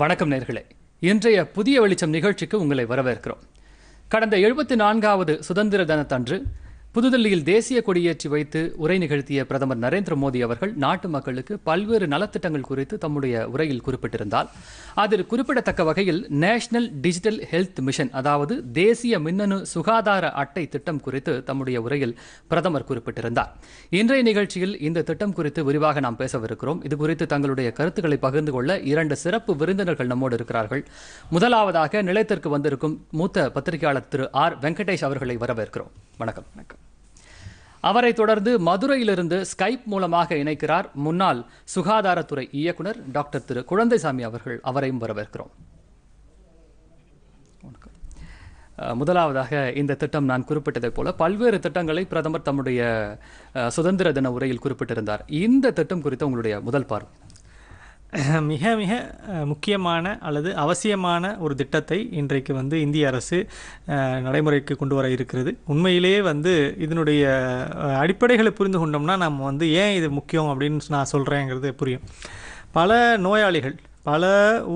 வணக்கம் நேர்களே இன்றைய புதிய வெளிச்சம் நிகழ்ச்சிக்கு உங்களை வரவேற்கிறோம் கடந்த எழுபத்தி நான்காவது சுதந்திர தினத்தன்று புதுதில்லியில் தேசிய கொடியேற்றி வைத்து உரை நிகழ்த்திய பிரதமர் நரேந்திர மோடி அவர்கள் நாட்டு மக்களுக்கு பல்வேறு நலத்திட்டங்கள் குறித்து தம்முடைய உரையில் குறிப்பிட்டிருந்தார் அதில் குறிப்பிடத்தக்க வகையில் நேஷனல் டிஜிட்டல் ஹெல்த் மிஷன் அதாவது தேசிய மின்னணு சுகாதார அட்டை திட்டம் குறித்து தம்முடைய உரையில் பிரதமர் குறிப்பிட்டிருந்தார் இன்றைய நிகழ்ச்சியில் இந்த திட்டம் குறித்து விரிவாக நாம் பேசவிருக்கிறோம் இது குறித்து தங்களுடைய கருத்துக்களை பகிர்ந்து கொள்ள இரண்டு சிறப்பு விருந்தினர்கள் நம்மோடு இருக்கிறார்கள் முதலாவதாக நிலையத்திற்கு வந்திருக்கும் மூத்த பத்திரிகையாளர் திரு ஆர் வெங்கடேஷ் அவர்களை வரவேற்கிறோம் வணக்கம் வணக்கம் அவரை தொடர்ந்து மதுரையிலிருந்து ஸ்கைப் மூலமாக இணைக்கிறார் முன்னாள் சுகாதாரத்துறை இயக்குனர் டாக்டர் திரு குழந்தைசாமி அவர்கள் அவரையும் வரவேற்கிறோம் முதலாவதாக இந்த திட்டம் நான் குறிப்பிட்டதைப் போல பல்வேறு திட்டங்களை பிரதமர் தம்முடைய சுதந்திர தின உரையில் குறிப்பிட்டிருந்தார் இந்த திட்டம் குறித்த உங்களுடைய முதல் பார்வை மிக மிக முக்கியமான அல்லது அவசியமான ஒரு திட்டத்தை இன்றைக்கு வந்து இந்திய அரசு நடைமுறைக்கு கொண்டு வர இருக்கிறது உண்மையிலேயே வந்து இதனுடைய அடிப்படைகளை புரிந்து கொண்டோம்னா நம்ம வந்து ஏன் இது முக்கியம் அப்படின்னு நான் சொல்கிறேங்கிறது புரியும் பல நோயாளிகள் பல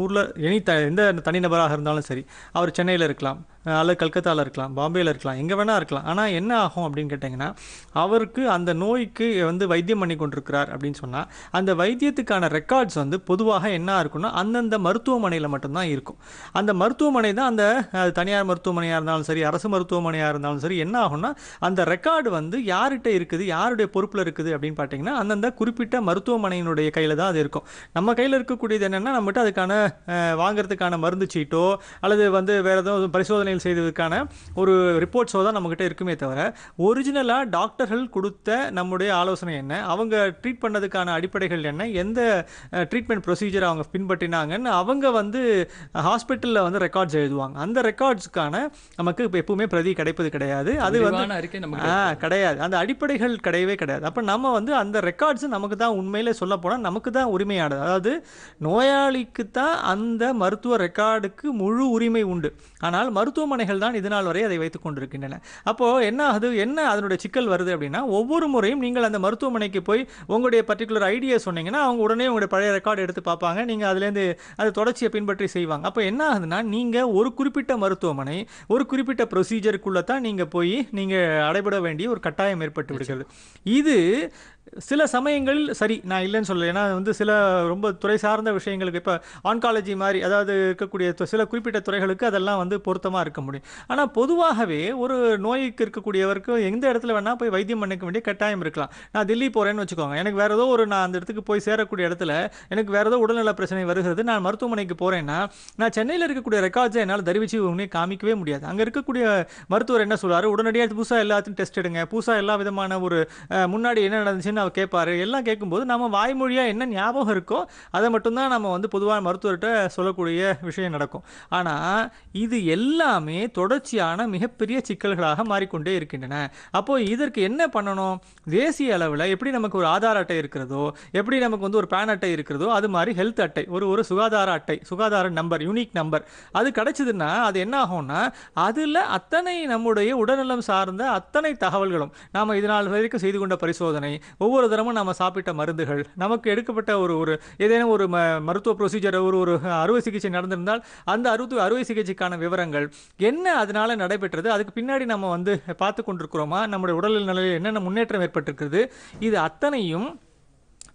ஊரில் எனி த எந்த தனிநபராக இருந்தாலும் சரி அவர் சென்னையில் இருக்கலாம் அல்லது கல்கத்தாவில் இருக்கலாம் பாம்பேயில் இருக்கலாம் எங்கே வேணால் இருக்கலாம் ஆனால் என்ன ஆகும் அப்படின்னு கேட்டிங்கன்னா அவருக்கு அந்த நோய்க்கு வந்து வைத்தியம் பண்ணி கொண்டிருக்கிறார் அப்படின்னு சொன்னால் அந்த வைத்தியத்துக்கான ரெக்கார்ட்ஸ் வந்து பொதுவாக என்ன இருக்குன்னா அந்தந்த மருத்துவமனையில் மட்டும்தான் இருக்கும் அந்த மருத்துவமனை தான் அந்த தனியார் மருத்துவமனையாக இருந்தாலும் சரி அரசு மருத்துவமனையாக இருந்தாலும் சரி என்ன ஆகும்னா அந்த ரெக்கார்டு வந்து யார்கிட்ட இருக்குது யாருடைய பொறுப்பில் இருக்குது அப்படின்னு பார்த்தீங்கன்னா அந்தந்த குறிப்பிட்ட மருத்துவமனையினுடைய கையில் தான் அது இருக்கும் நம்ம கையில் இருக்கக்கூடியது என்னென்னா நம்மகிட்ட அதுக்கான வாங்குறதுக்கான மருந்து சீட்டோ அல்லது வந்து வேறு ஏதோ பரிசோதனை பரிசோதனைகள் செய்ததுக்கான ஒரு ரிப்போர்ட்ஸோ தான் நம்மக்கிட்ட இருக்குமே தவிர ஒரிஜினலாக டாக்டர்கள் கொடுத்த நம்முடைய ஆலோசனை என்ன அவங்க ட்ரீட் பண்ணதுக்கான அடிப்படைகள் என்ன எந்த ட்ரீட்மெண்ட் ப்ரொசீஜர் அவங்க பின்பற்றினாங்கன்னு அவங்க வந்து ஹாஸ்பிட்டலில் வந்து ரெக்கார்ட்ஸ் எழுதுவாங்க அந்த ரெக்கார்ட்ஸுக்கான நமக்கு எப்பவுமே பிரதி கிடைப்பது கிடையாது அது வந்து கிடையாது அந்த அடிப்படைகள் கிடையவே கிடையாது அப்போ நம்ம வந்து அந்த ரெக்கார்ட்ஸ் நமக்கு தான் உண்மையில் சொல்ல போனால் நமக்கு தான் உரிமையானது அதாவது நோயாளிக்கு தான் அந்த மருத்துவ ரெக்கார்டுக்கு முழு உரிமை உண்டு ஆனால் மருத்துவ மருத்துவமனைகள் தான் இது நாள் வரை அதை வைத்துக் கொண்டிருக்கின்றன அப்போது என்ன ஆகுது என்ன அதனுடைய சிக்கல் வருது அப்படின்னா ஒவ்வொரு முறையும் நீங்கள் அந்த மருத்துவமனைக்கு போய் உங்களுடைய பர்டிகுலர் ஐடியா சொன்னீங்கன்னா அவங்க உடனே உங்களுடைய பழைய ரெக்கார்டு எடுத்து பார்ப்பாங்க நீங்கள் அதுலேருந்து அது தொடர்ச்சியை பின்பற்றி செய்வாங்க அப்போ என்ன ஆகுதுன்னா நீங்கள் ஒரு குறிப்பிட்ட மருத்துவமனை ஒரு குறிப்பிட்ட ப்ரொசீஜருக்குள்ளே தான் நீங்கள் போய் நீங்கள் அடைபட வேண்டிய ஒரு கட்டாயம் ஏற்பட்டு விடுகிறது இது சில சமயங்களில் சரி நான் இல்லைன்னு சொல்லலை ஏன்னா வந்து சில ரொம்ப துறை சார்ந்த விஷயங்களுக்கு இப்போ ஆன்காலஜி மாதிரி அதாவது இருக்கக்கூடிய சில குறிப்பிட்ட துறைகளுக்கு அதெல்லாம் வந்து பொருத்தமாக இருக்க முடியும் ஆனால் பொதுவாகவே ஒரு நோய்க்கு இருக்கக்கூடியவருக்கு எந்த இடத்துல வேணால் போய் வைத்தியம் பண்ணிக்க வேண்டிய கட்டாயம் இருக்கலாம் நான் தில்லி போகிறேன்னு வச்சுக்கோங்க எனக்கு வேறு ஏதோ ஒரு நான் அந்த இடத்துக்கு போய் சேரக்கூடிய இடத்துல எனக்கு வேறு ஏதோ உடல்நல பிரச்சனை வருகிறது நான் மருத்துவமனைக்கு போகிறேன்னா நான் சென்னையில் இருக்கக்கூடிய ரெக்கார்ட்ஸை என்னால் தரிவிச்சு உடனே காமிக்கவே முடியாது அங்கே இருக்கக்கூடிய மருத்துவர் என்ன சொல்கிறார் உடனடியாக புதுசாக எல்லாத்தையும் டெஸ்ட் எடுங்க புதுசாக எல்லா விதமான ஒரு முன்னாடி என்ன நடந்துச்சுன்னு அவர் கேட்பார் எல்லாம் கேட்கும்போது நம்ம வாய்மொழியாக என்ன ஞாபகம் இருக்கோ அதை மட்டும்தான் நம்ம வந்து பொதுவாக மருத்துவர்கிட்ட சொல்லக்கூடிய விஷயம் நடக்கும் ஆனால் இது எல்லாமே தொடர்ச்சியான மிகப்பெரிய சிக்கல்களாக மாறிக்கொண்டே இருக்கின்றன அப்போது இதற்கு என்ன பண்ணணும் தேசிய அளவில் எப்படி நமக்கு ஒரு ஆதார் அட்டை இருக்கிறதோ எப்படி நமக்கு வந்து ஒரு பேன் அட்டை இருக்கிறதோ அது மாதிரி ஹெல்த் அட்டை ஒரு ஒரு சுகாதார அட்டை சுகாதார நம்பர் யூனிக் நம்பர் அது கிடச்சிதுன்னா அது என்ன ஆகும்னா அதில் அத்தனை நம்முடைய உடல்நலம் சார்ந்த அத்தனை தகவல்களும் நாம் இதனால் வரைக்கும் செய்து கொண்ட பரிசோதனை ஒவ்வொரு தரமும் நம்ம சாப்பிட்ட மருந்துகள் நமக்கு எடுக்கப்பட்ட ஒரு ஒரு ஏதேனும் ஒரு மருத்துவ ப்ரொசீஜர் ஒரு ஒரு அறுவை சிகிச்சை நடந்திருந்தால் அந்த அறுத்து அறுவை சிகிச்சைக்கான விவரங்கள் என்ன அதனால் நடைபெற்றது அதுக்கு பின்னாடி நம்ம வந்து பார்த்து கொண்டிருக்கிறோமா நம்முடைய உடல் நிலையில் என்னென்ன முன்னேற்றம் ஏற்பட்டிருக்கிறது இது அத்தனையும்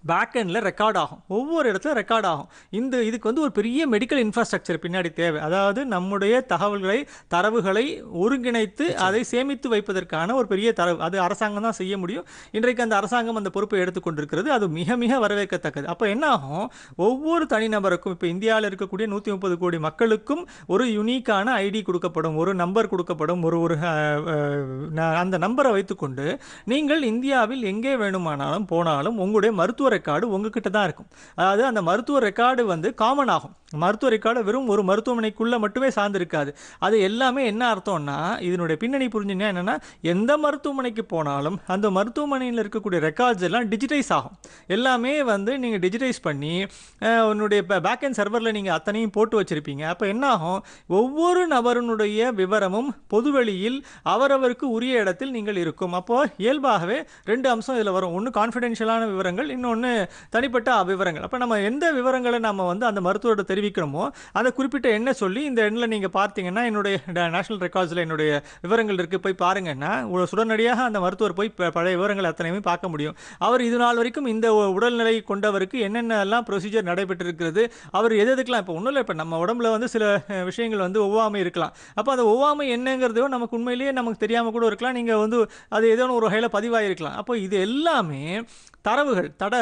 பேக் எண்டில் ரெக்கார்ட் ஆகும் ஒவ்வொரு இடத்துல ரெக்கார்ட் ஆகும் இந்த இதுக்கு வந்து ஒரு பெரிய மெடிக்கல் இன்ஃப்ராஸ்ட்ரக்சர் பின்னாடி தேவை அதாவது நம்முடைய தகவல்களை தரவுகளை ஒருங்கிணைத்து அதை சேமித்து வைப்பதற்கான ஒரு பெரிய தரவு அது அரசாங்கம் தான் செய்ய முடியும் இன்றைக்கு அந்த அரசாங்கம் அந்த பொறுப்பை எடுத்துக்கொண்டிருக்கிறது அது மிக மிக வரவேற்கத்தக்கது அப்போ என்ன ஆகும் ஒவ்வொரு தனிநபருக்கும் இப்போ இந்தியாவில் இருக்கக்கூடிய நூற்றி முப்பது கோடி மக்களுக்கும் ஒரு யூனிக்கான ஐடி கொடுக்கப்படும் ஒரு நம்பர் கொடுக்கப்படும் ஒரு ஒரு அந்த நம்பரை வைத்துக்கொண்டு நீங்கள் இந்தியாவில் எங்கே வேணுமானாலும் போனாலும் உங்களுடைய மருத்துவ ரெக்கார்டு உங்ககிட்ட தான் இருக்கும் அதாவது அந்த மருத்துவ ரெக்கார்டு வந்து காமன் ஆகும் மருத்துவ ரெக்கார்டு வெறும் ஒரு மருத்துவமனைக்குள்ளே மட்டுமே சார்ந்திருக்காது அது எல்லாமே என்ன அர்த்தம்னா இதனுடைய பின்னணி புரிஞ்சுன்னா என்னென்னா எந்த மருத்துவமனைக்கு போனாலும் அந்த மருத்துவமனையில் இருக்கக்கூடிய ரெக்கார்ட்ஸ் எல்லாம் டிஜிட்டைஸ் ஆகும் எல்லாமே வந்து நீங்கள் டிஜிட்டைஸ் பண்ணி உன்னுடைய பேக் அண்ட் சர்வரில் நீங்கள் அத்தனையும் போட்டு வச்சுருப்பீங்க அப்போ என்ன ஆகும் ஒவ்வொரு நபருனுடைய விவரமும் பொதுவெளியில் அவரவருக்கு உரிய இடத்தில் நீங்கள் இருக்கும் அப்போது இயல்பாகவே ரெண்டு அம்சம் இதில் வரும் ஒன்று கான்ஃபிடென்ஷியலான விவரங்கள் இன்னொன்று ஒன்று தனிப்பட்ட விவரங்கள் அப்போ நம்ம எந்த விவரங்களை நம்ம வந்து அந்த மருத்துவர்கிட்ட தெரிவிக்கிறோமோ அதை குறிப்பிட்ட எண்ணை சொல்லி இந்த எண்ணில் நீங்கள் பார்த்தீங்கன்னா என்னுடைய நேஷனல் ரெக்கார்ட்ஸில் என்னுடைய விவரங்கள் இருக்குது போய் பாருங்கன்னா உடனடியாக அந்த மருத்துவர் போய் பழைய விவரங்கள் அத்தனையுமே பார்க்க முடியும் அவர் இது நாள் வரைக்கும் இந்த உடல்நிலை கொண்டவருக்கு என்னென்னலாம் ப்ரொசீஜர் நடைபெற்றிருக்கிறது அவர் எது எதுக்கலாம் இப்போ ஒன்றும் இல்லை இப்போ நம்ம உடம்புல வந்து சில விஷயங்கள் வந்து ஒவ்வாமை இருக்கலாம் அப்போ அந்த ஒவ்வாமை என்னங்கிறதோ நமக்கு உண்மையிலேயே நமக்கு தெரியாமல் கூட இருக்கலாம் நீங்கள் வந்து அது ஏதோ ஒரு வகையில் பதிவாகிருக்கலாம் அப்போ இது எல்லாமே தரவுகள் தட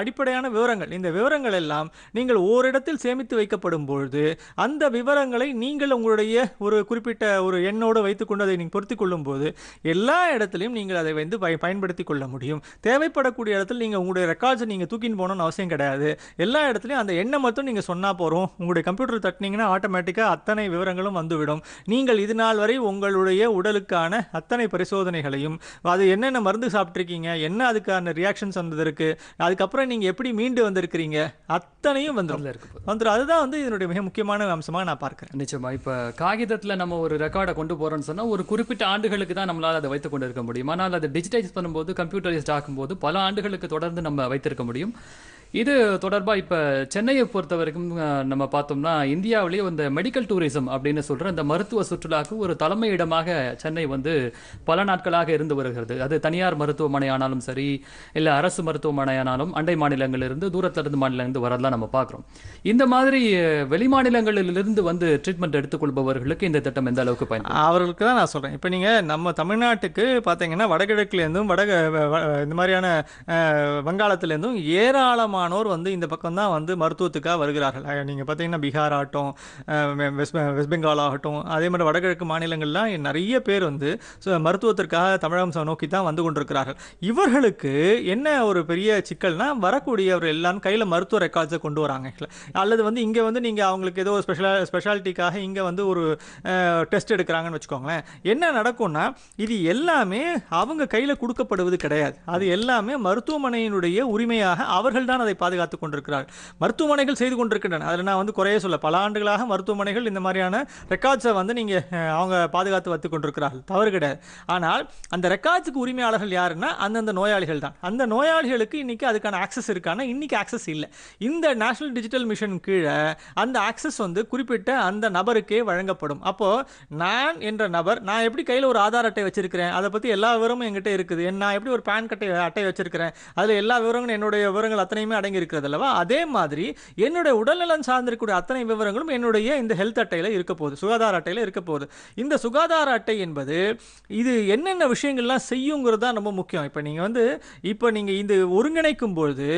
அடிப்படையான விவரங்கள் இந்த விவரங்கள் எல்லாம் நீங்கள் ஓரிடத்தில் சேமித்து வைக்கப்படும் பொழுது அந்த விவரங்களை நீங்கள் உங்களுடைய ஒரு குறிப்பிட்ட ஒரு எண்ணோடு வைத்துக்கொண்டு அதை நீங்கள் பொருத்தி கொள்ளும்போது எல்லா இடத்துலையும் நீங்கள் அதை வந்து பய பயன்படுத்தி கொள்ள முடியும் தேவைப்படக்கூடிய இடத்துல நீங்கள் உங்களுடைய ரெக்கார்ட்ஸை நீங்கள் தூக்கின்னு போகணும்னு அவசியம் கிடையாது எல்லா இடத்துலையும் அந்த எண்ணை மட்டும் நீங்கள் சொன்னால் போகிறோம் உங்களுடைய கம்ப்யூட்டர் தட்டினீங்கன்னா ஆட்டோமேட்டிக்காக அத்தனை விவரங்களும் வந்துவிடும் நீங்கள் இது வரை உங்களுடைய உடலுக்கான அத்தனை பரிசோதனைகளையும் அது என்னென்ன மருந்து சாப்பிட்ருக்கீங்க என்ன அதுக்கான ரியாக்ஷன்ஸ் வந்ததற்கு அதுக்கப்புறம் நீங்கள் எப்படி மீண்டு வந்திருக்கிறீங்க அத்தனையும் வந்துடும் வந்துடும் அதுதான் வந்து இதனுடைய மிக முக்கியமான அம்சமாக நான் பார்க்குறேன் நிச்சயமா இப்போ காகிதத்தில் நம்ம ஒரு ரெக்கார்டை கொண்டு போகிறோம்னு சொன்னால் ஒரு குறிப்பிட்ட ஆண்டுகளுக்கு தான் நம்மளால் அதை வைத்துக் கொண்டு இருக்க முடியும் ஆனால் அதை டிஜிட்டைஸ் பண்ணும்போது கம்ப்யூட்டரைஸ்ட் ஆகும்போது பல ஆண்டுகளுக்கு தொடர்ந்து நம்ம வைத்திருக்க முடியும் இது தொடர்பாக இப்போ சென்னையை பொறுத்த வரைக்கும் நம்ம பார்த்தோம்னா இந்தியாவிலேயே வந்து மெடிக்கல் டூரிசம் அப்படின்னு சொல்கிற இந்த மருத்துவ சுற்றுலாவுக்கு ஒரு தலைமை இடமாக சென்னை வந்து பல நாட்களாக இருந்து வருகிறது அது தனியார் மருத்துவமனை ஆனாலும் சரி இல்லை அரசு மருத்துவமனை ஆனாலும் அண்டை மாநிலங்களிலிருந்து தூரத்திலிருந்து மாநிலங்களிலிருந்து வரதெல்லாம் நம்ம பார்க்குறோம் இந்த மாதிரி வெளி மாநிலங்களிலிருந்து வந்து ட்ரீட்மெண்ட் எடுத்துக்கொள்பவர்களுக்கு இந்த திட்டம் எந்த அளவுக்கு பயன் அவர்களுக்கு தான் நான் சொல்கிறேன் இப்போ நீங்கள் நம்ம தமிழ்நாட்டுக்கு பார்த்தீங்கன்னா வடகிழக்குலேருந்தும் வடக இந்த மாதிரியான வங்காளத்துலேருந்தும் ஏராளமான ஏராளமானோர் வந்து இந்த பக்கம் தான் வந்து மருத்துவத்துக்காக வருகிறார்கள் நீங்கள் பார்த்தீங்கன்னா பீகார் ஆகட்டும் வெஸ்ட் வெஸ்ட் பெங்கால் ஆகட்டும் அதே மாதிரி வடகிழக்கு மாநிலங்கள்லாம் நிறைய பேர் வந்து மருத்துவத்திற்காக தமிழகம் நோக்கி தான் வந்து கொண்டிருக்கிறார்கள் இவர்களுக்கு என்ன ஒரு பெரிய சிக்கல்னால் வரக்கூடியவர் எல்லாரும் கையில் மருத்துவ ரெக்கார்ட்ஸை கொண்டு வராங்க அல்லது வந்து இங்கே வந்து நீங்கள் அவங்களுக்கு ஏதோ ஒரு ஸ்பெஷலா ஸ்பெஷாலிட்டிக்காக இங்கே வந்து ஒரு டெஸ்ட் எடுக்கிறாங்கன்னு வச்சுக்கோங்களேன் என்ன நடக்கும்னா இது எல்லாமே அவங்க கையில் கொடுக்கப்படுவது கிடையாது அது எல்லாமே மருத்துவமனையினுடைய உரிமையாக அவர்கள் தான் அதை பாதுகாத்து கொண்டிருக்கிறார் மருத்துவமனைகள் செய்து கொண்டிருக்கின்றன அதில் நான் வந்து குறைய சொல்ல பல ஆண்டுகளாக மருத்துவமனைகள் இந்த மாதிரியான ரெக்கார்ட்ஸை வந்து நீங்கள் அவங்க பாதுகாத்து வைத்து கொண்டிருக்கிறார்கள் தவறு கிடையாது ஆனால் அந்த ரெக்கார்ட்ஸுக்கு உரிமையாளர்கள் யாருன்னா அந்தந்த நோயாளிகள் தான் அந்த நோயாளிகளுக்கு இன்றைக்கி அதுக்கான ஆக்சஸ் இருக்கானா இன்றைக்கி ஆக்சஸ் இல்லை இந்த நேஷனல் டிஜிட்டல் மிஷன் கீழே அந்த ஆக்சஸ் வந்து குறிப்பிட்ட அந்த நபருக்கே வழங்கப்படும் அப்போது நான் என்ற நபர் நான் எப்படி கையில் ஒரு ஆதார் அட்டை வச்சிருக்கிறேன் அதை பற்றி எல்லா விவரமும் என்கிட்ட இருக்குது நான் எப்படி ஒரு பேன் கட்டை அட்டை வச்சிருக்கிறேன் அதில் எல்லா விவரங்களும் என்னுடைய விவரங்கள் அத்தனையுமே அடங்கி இருக்கிறது அல்லவா அதே மாதிரி என்னுடைய உடல்நலம் சார்ந்திருக்கக்கூடிய அத்தனை விவரங்களும் என்னுடைய இந்த ஹெல்த் அட்டையில் இருக்க போகுது சுகாதார அட்டையில் இருக்க போகுது இந்த சுகாதார அட்டை என்பது இது என்னென்ன விஷயங்கள்லாம் செய்யுங்கிறது தான் ரொம்ப முக்கியம் இப்போ நீங்கள் வந்து இப்போ நீங்கள் இந்த ஒருங்கிணைக்கும் பொழுது